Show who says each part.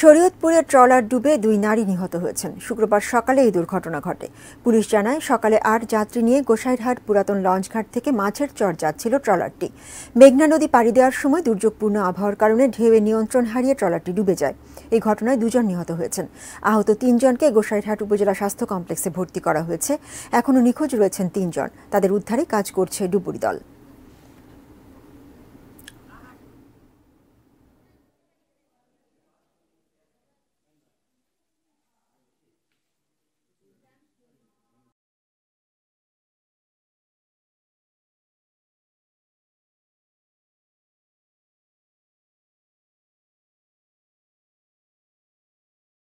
Speaker 1: শরীয়তপুরে trawler ডুবে দুই নারী নিহত হয়েছেন শুক্রবার সকালে এই দুর্ঘটনা ঘটে পুলিশ জানায় সকালে আট যাত্রী নিয়ে গোসাইরহাট পুরাতন লঞ্চঘাট থেকে মাছের চর যাচ্ছিল ট্রলারটি মেঘনা নদী পাড়ি দেওয়ার সময় দুর্যোগপূর্ণ আবহাওয়ার কারণে ঢেউয়ে নিয়ন্ত্রণ হারিয়ে ট্রলারটি ডুবে যায় এই ঘটনায় দুজন নিহত হয়েছেন আহত তিনজনকে গোসাইরহাট উপজেলা স্বাস্থ্য কমপ্লেক্সে ভর্তি করা হয়েছে এখনও নিখোঁজ রয়েছেন তিনজন তাদের উদ্ধারে কাজ করছে ডুবুরি দল